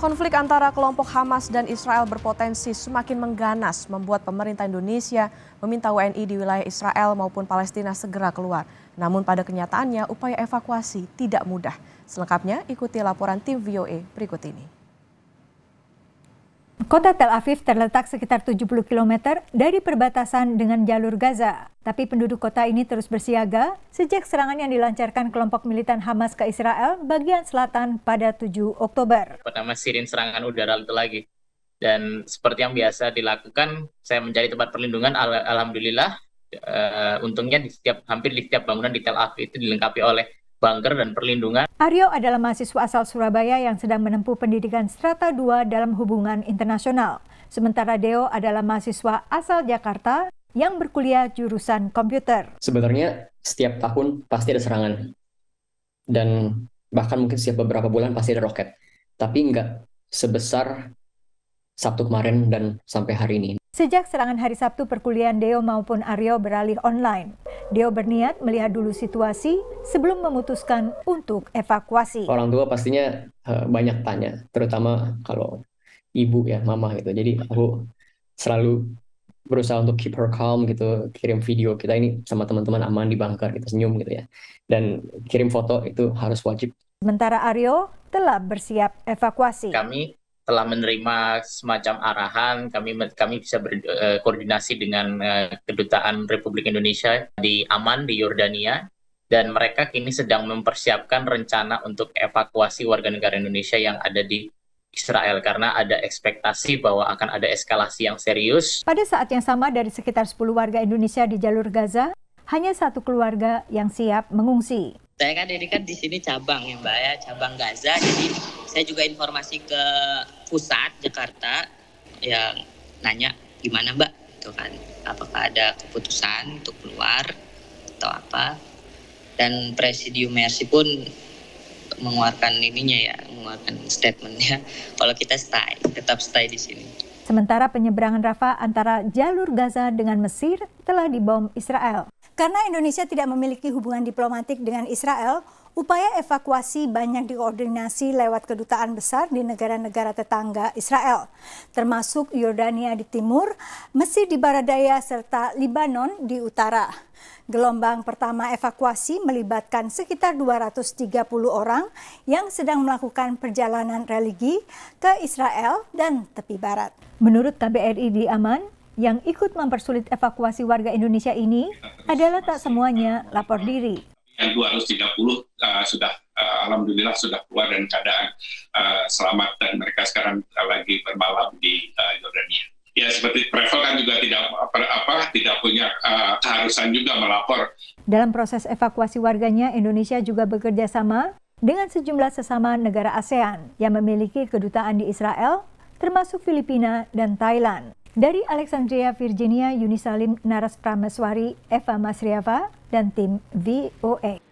Konflik antara kelompok Hamas dan Israel berpotensi semakin mengganas, membuat pemerintah Indonesia meminta WNI di wilayah Israel maupun Palestina segera keluar. Namun pada kenyataannya upaya evakuasi tidak mudah. Selengkapnya ikuti laporan tim VOA e berikut ini. Kota Tel Aviv terletak sekitar 70 km dari perbatasan dengan jalur Gaza. Tapi penduduk kota ini terus bersiaga sejak serangan yang dilancarkan kelompok militan Hamas ke Israel bagian selatan pada 7 Oktober. Pertama sirin serangan udara itu lagi. Dan seperti yang biasa dilakukan, saya mencari tempat perlindungan, al alhamdulillah. Uh, untungnya di setiap hampir di setiap bangunan di Tel Aviv itu dilengkapi oleh bunker dan perlindungan. Aryo adalah mahasiswa asal Surabaya yang sedang menempuh pendidikan strata 2 dalam hubungan internasional. Sementara Deo adalah mahasiswa asal Jakarta yang berkuliah jurusan komputer. Sebenarnya setiap tahun pasti ada serangan. Dan bahkan mungkin setiap beberapa bulan pasti ada roket. Tapi nggak sebesar Sabtu kemarin dan sampai hari ini. Sejak serangan hari Sabtu, perkuliahan Deo maupun Aryo beralih online. Deo berniat melihat dulu situasi sebelum memutuskan untuk evakuasi. Orang tua pastinya eh, banyak tanya, terutama kalau ibu ya, mama gitu. Jadi aku selalu berusaha untuk keep her calm gitu kirim video kita ini sama teman-teman aman di bunker gitu senyum gitu ya dan kirim foto itu harus wajib sementara Aryo telah bersiap evakuasi kami telah menerima semacam arahan kami kami bisa berkoordinasi eh, dengan eh, kedutaan Republik Indonesia di Aman di Yordania dan mereka kini sedang mempersiapkan rencana untuk evakuasi warga negara Indonesia yang ada di Israel karena ada ekspektasi bahwa akan ada eskalasi yang serius. Pada saat yang sama dari sekitar 10 warga Indonesia di jalur Gaza, hanya satu keluarga yang siap mengungsi saya kan ini kan di sini cabang ya Mbak ya, cabang Gaza. Jadi saya juga informasi ke pusat Jakarta yang nanya gimana Mbak itu kan, apakah ada keputusan untuk keluar atau apa. Dan Presidium Mercy pun mengeluarkan ininya ya, mengeluarkan statementnya kalau kita stay, tetap stay di sini. Sementara penyeberangan Rafa antara jalur Gaza dengan Mesir telah dibom Israel. Karena Indonesia tidak memiliki hubungan diplomatik dengan Israel, upaya evakuasi banyak dikoordinasi lewat kedutaan besar di negara-negara tetangga Israel, termasuk Yordania di timur, Mesir di barat daya, serta Libanon di utara. Gelombang pertama evakuasi melibatkan sekitar 230 orang yang sedang melakukan perjalanan religi ke Israel dan tepi barat. Menurut KBRI di Aman, yang ikut mempersulit evakuasi warga Indonesia ini adalah tak semuanya lapor diri. Yang 230 uh, sudah uh, alhamdulillah sudah keluar dan keadaan uh, selamat dan mereka sekarang uh, lagi bermalam di uh, Ya seperti travel kan juga tidak apa, apa tidak punya uh, keharusan juga melapor. Dalam proses evakuasi warganya, Indonesia juga bekerja sama dengan sejumlah sesama negara ASEAN yang memiliki kedutaan di Israel, termasuk Filipina dan Thailand. Dari Alexandria, Virginia, Naras Prameswari, Eva Masriava, dan tim VOA.